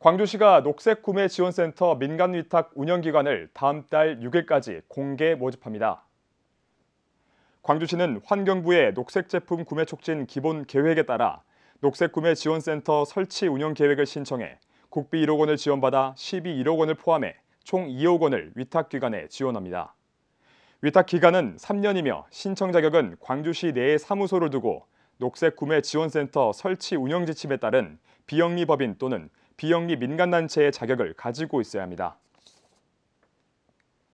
광주시가 녹색구매지원센터 민간위탁 운영기간을 다음 달 6일까지 공개 모집합니다. 광주시는 환경부의 녹색제품 구매 촉진 기본 계획에 따라 녹색구매지원센터 설치 운영 계획을 신청해 국비 1억 원을 지원받아 12 1억 원을 포함해 총 2억 원을 위탁기관에 지원합니다. 위탁기간은 3년이며 신청 자격은 광주시 내에 사무소를 두고 녹색구매지원센터 설치 운영 지침에 따른 비영리법인 또는 비영리 민간단체의 자격을 가지고 있어야 합니다.